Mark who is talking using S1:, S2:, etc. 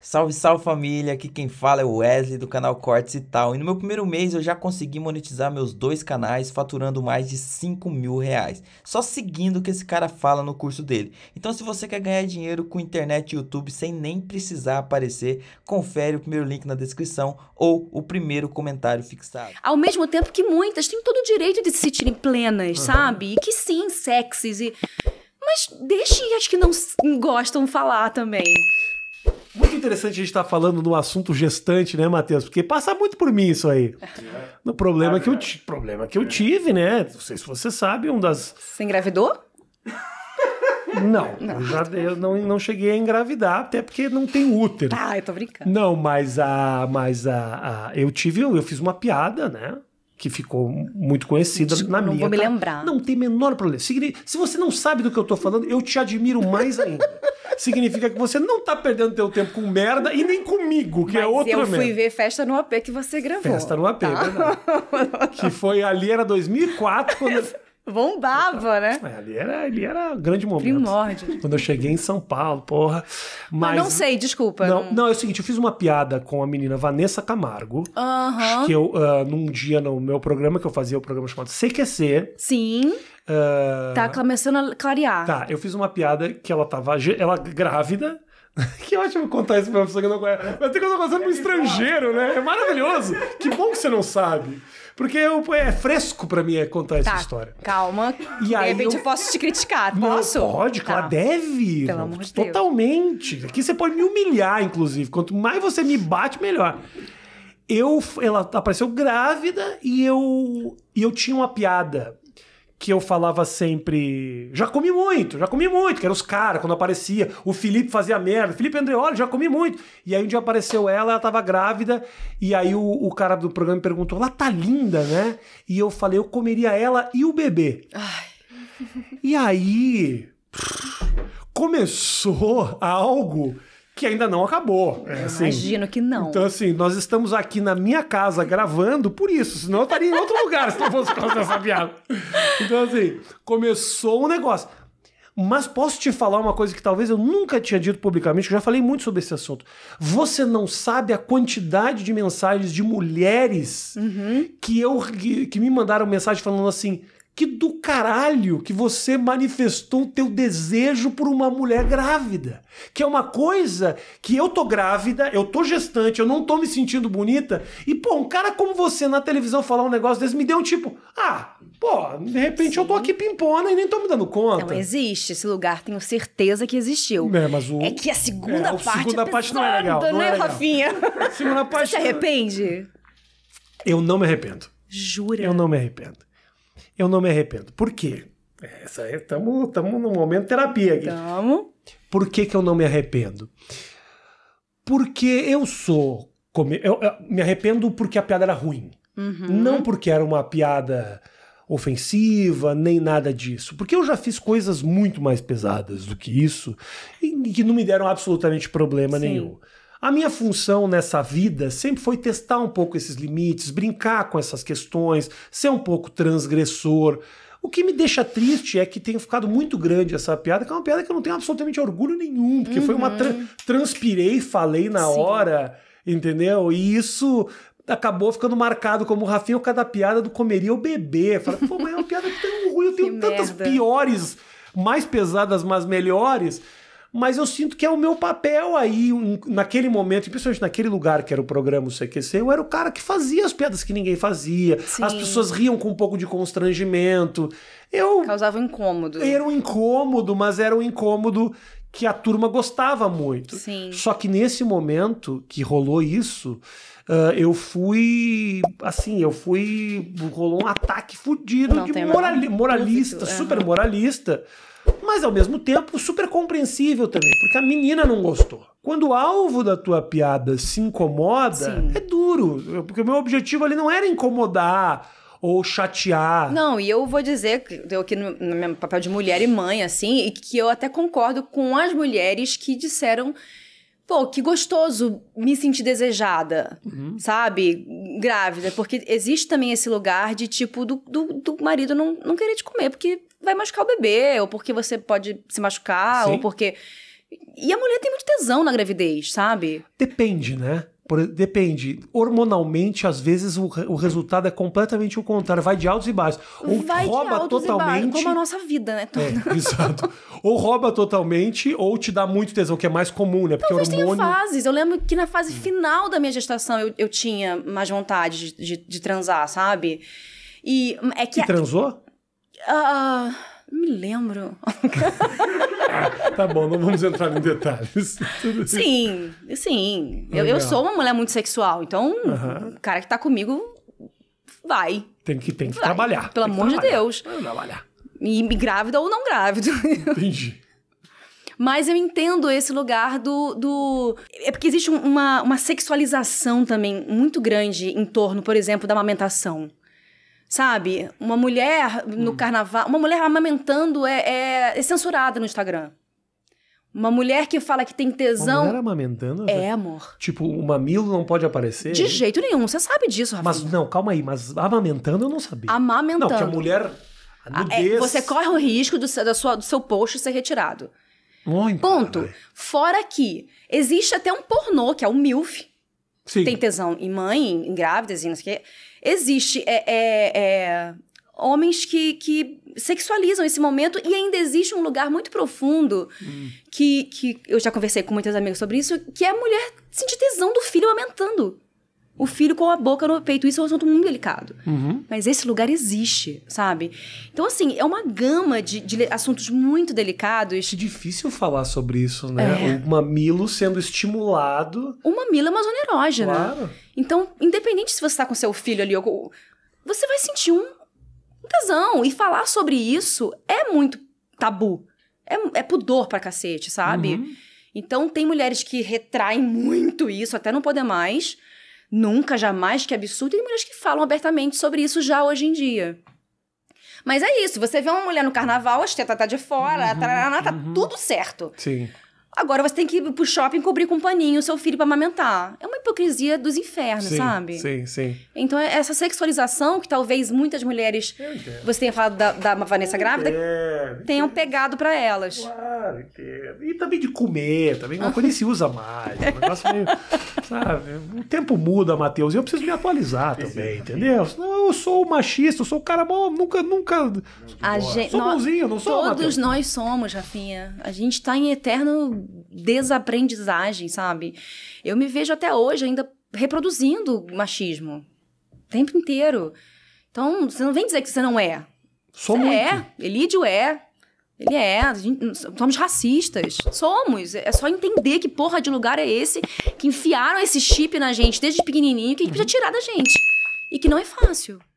S1: Salve, salve família! Aqui quem fala é o Wesley do canal Cortes e Tal. E no meu primeiro mês eu já consegui monetizar meus dois canais faturando mais de 5 mil reais. Só seguindo o que esse cara fala no curso dele. Então se você quer ganhar dinheiro com internet e YouTube sem nem precisar aparecer, confere o primeiro link na descrição ou o primeiro comentário fixado. Ao mesmo tempo que muitas têm todo o direito de se sentirem plenas, uhum. sabe? E que sim, sexys e... Mas deixem as que não gostam falar também. Muito interessante
S2: a gente estar tá falando no assunto gestante, né, Matheus? Porque passa muito por mim isso aí. É. No problema ah, que eu, é. problema que eu tive, né? Não sei se você sabe, um das. Você engravidou? Não, não, eu, já, eu não, não cheguei a engravidar, até porque não tem útero. Ah, eu tô brincando. Não, mas a. Mas a, a eu tive, eu, fiz uma piada, né? Que ficou muito conhecida Desculpa, na minha. Não vou me lembrar. Não tem menor problema. Se, se você não sabe do que eu tô falando, eu te admiro mais ainda significa que você não tá perdendo teu tempo com merda e nem comigo, que é Mas é outra merda. eu fui merda.
S1: ver Festa no AP que você gravou. Festa no AP, tá? verdade.
S2: que foi ali, era 2004, quando...
S1: Bombava, né? É,
S2: ali era, ali era um grande momento. Primórdio. Quando eu cheguei em São Paulo, porra. Ah, mas, não sei, desculpa. Não, não, não... é o seguinte, eu fiz uma piada com a menina Vanessa Camargo.
S1: Uhum. Que
S2: eu, uh, num dia no meu programa, que eu fazia o um programa chamado CQC. Sim. Uh, tá
S1: começando a clarear.
S2: Tá, eu fiz uma piada que ela tava ela grávida Que ótimo contar isso pra uma pessoa que não conhece. Mas tem que eu tô pra um estrangeiro, né? É maravilhoso. Que bom que você não sabe. Porque eu, é fresco pra mim é contar tá, essa história.
S1: Calma. E de aí repente eu... eu posso te criticar. Posso? Não, pode, tá. claro,
S2: deve. Pelo amor de Totalmente. Deus. Aqui você pode me humilhar, inclusive. Quanto mais você me bate, melhor. Eu, ela apareceu grávida e eu, e eu tinha uma piada que eu falava sempre, já comi muito, já comi muito, que eram os caras quando aparecia, o Felipe fazia merda, Felipe Andreoli, já comi muito. E aí um dia apareceu ela, ela tava grávida, e aí o, o cara do programa perguntou, ela tá linda, né? E eu falei, eu comeria ela e o bebê. Ai. E aí começou algo que ainda não acabou. É, é, assim. Imagino que não. Então, assim, nós estamos aqui na minha casa gravando por isso, senão eu estaria em outro lugar se não fosse por causa dessa piada. Então, assim, começou um negócio. Mas posso te falar uma coisa que talvez eu nunca tinha dito publicamente, que eu já falei muito sobre esse assunto. Você não sabe a quantidade de mensagens de mulheres uhum. que, eu, que, que me mandaram mensagem falando assim: que do caralho que você manifestou o teu desejo por uma mulher grávida. Que é uma coisa que eu tô grávida, eu tô gestante, eu não tô me sentindo bonita. E, pô, um cara como você na televisão falar um negócio desse me deu um tipo, ah, pô, de repente Sim. eu tô aqui pimpona e nem tô me dando conta. Não
S1: existe esse lugar, tenho certeza que existiu. É, mas o... é que a segunda é, parte. A segunda é pesada,
S2: parte não é legal. Não é né, é legal. Rafinha? A segunda parte. Você se
S1: arrepende?
S2: Eu não me arrependo. Jura? Eu não me arrependo eu não me arrependo. Por quê? Estamos é, num momento terapia aqui. Estamos. Por que, que eu não me arrependo? Porque eu sou. Come... Eu, eu, me arrependo porque a piada era ruim.
S1: Uhum. Não
S2: porque era uma piada ofensiva, nem nada disso. Porque eu já fiz coisas muito mais pesadas do que isso e que não me deram absolutamente problema Sim. nenhum. A minha função nessa vida sempre foi testar um pouco esses limites, brincar com essas questões, ser um pouco transgressor. O que me deixa triste é que tenha ficado muito grande essa piada, que é uma piada que eu não tenho absolutamente orgulho nenhum, porque uhum. foi uma. Tra uhum. transpirei, falei na Sim. hora, entendeu? E isso acabou ficando marcado como o Rafinha, cada piada do comeria o bebê. Fala, pô, mas é uma piada tão ruim, eu tenho tantas piores, mais pesadas, mas melhores mas eu sinto que é o meu papel aí, naquele momento, principalmente naquele lugar que era o programa CQC, eu era o cara que fazia as piadas que ninguém fazia. Sim. As pessoas riam com um pouco de constrangimento. Eu. Causava um incômodo. Era um incômodo, mas era um incômodo que a turma gostava muito. Sim. Só que nesse momento que rolou isso, Uh, eu fui. Assim, eu fui. Rolou um ataque fudido Não, de morali moralista, super moralista. Mas ao mesmo tempo, super compreensível também, porque a menina não gostou. Quando o alvo da tua piada se incomoda, Sim. é duro. Porque o meu objetivo ali não era incomodar ou chatear. Não,
S1: e eu vou dizer, eu aqui no, no meu papel de mulher e mãe, assim, e que eu até concordo com as mulheres que disseram pô, que gostoso me sentir desejada, uhum. sabe? Grávida. Porque existe também esse lugar de tipo do, do, do, marido não, não querer te comer porque vai machucar o bebê, ou porque você pode se machucar, Sim. ou porque. E a mulher tem muito tesão na gravidez, sabe?
S2: Depende, né? Por, depende. Hormonalmente, às vezes, o, o, resultado é completamente o contrário. Vai de altos e baixos. Ou Vai rouba totalmente. E baixos, como a
S1: nossa vida, né? É,
S2: exato. Ou rouba totalmente, ou te dá muito tesão, que é mais comum, né? Porque Talvez hormônio... tenha
S1: fases. Eu lembro que na fase final da minha gestação eu, eu tinha mais vontade de, de, de transar, sabe? E hum, é que. E transou? Ah. Uh... Me lembro.
S2: tá bom, não vamos entrar em detalhes.
S1: sim, sim. Eu, eu, sou uma mulher muito sexual, então o cara que tá comigo vai.
S2: Tem que, tem que vai. trabalhar. Pelo amor trabalhar. de Deus. trabalhar.
S1: E grávida ou não grávida. Entendi. Mas eu entendo esse lugar do. do... É porque existe uma, uma sexualização também muito grande em torno, por exemplo, da amamentação. Sabe? Uma mulher no hum. carnaval. Uma mulher amamentando é, é, é, censurada no Instagram. Uma mulher que fala que tem tesão. Uma mulher amamentando? É, amor.
S2: Tipo, o mamilo não pode aparecer? De jeito
S1: nenhum, você sabe disso, Rafa. Mas
S2: não, calma aí, mas amamentando eu não
S1: sabia. Amamentando. Não, porque a mulher. A ah, é, nudez... é, você corre o risco do, da sua, do seu post ser retirado. Muito Ponto. Caralho. Né? Fora que existe até um pornô, que é o MILF. Sim. Tem tesão em mãe, em grávidas e não sei o quê. Existe é, é, é, homens que, que sexualizam esse momento e ainda existe um lugar muito profundo hum. que, que eu já conversei com muitos amigos sobre isso, que é a mulher sentir tesão do filho aumentando. O filho com a boca no peito. Isso é um assunto muito delicado. Uhum. Mas esse lugar existe, sabe? Então, assim, é uma gama de, de assuntos muito delicados. É difícil
S2: falar sobre isso, né? É. O mamilo sendo estimulado.
S1: O mamilo é uma zona erógena. Claro. Então, independente se você está com seu filho ali, você vai sentir um tesão. E falar sobre isso é muito tabu. É, é pudor pra cacete, sabe? Uhum. Então, tem mulheres que retraem muito isso, até não poder mais. Nunca, jamais, que absurdo. E tem mulheres que falam abertamente sobre isso já hoje em dia. Mas é isso, você vê uma mulher no carnaval, a teta tá de fora, uhum, tá, tá uhum. tudo certo. Sim. Agora você tem que ir pro shopping cobrir com um paninho o seu filho para amamentar. É uma hipocrisia dos infernos, sim, sabe? Sim, sim. Então, é essa sexualização que talvez muitas mulheres. Você tenha falado da, da Vanessa eu grávida.
S2: Entendo.
S1: Tenham pegado para elas. Claro, entendo.
S2: E também de comer, também. Uma coisa nem se usa mais.
S1: Um negócio meio.
S2: sabe? O tempo muda, Matheus. Eu preciso me atualizar sim, também, sim. entendeu? não eu sou machista, eu sou o cara bom, nunca, nunca. A gente, sou nós, bonzinho, não sou. Todos Mateus.
S1: nós somos, Rafinha. A gente tá em eterno desaprendizagem, sabe? Eu me vejo até hoje ainda reproduzindo machismo o tempo inteiro. Então, você não vem dizer que você não é. Sou você muito. é. Elídio é. Ele é. Gente, somos racistas. Somos. É só entender que porra de lugar é esse que enfiaram esse chip na gente desde pequenininho que a gente precisa tirar da gente. E que não é fácil.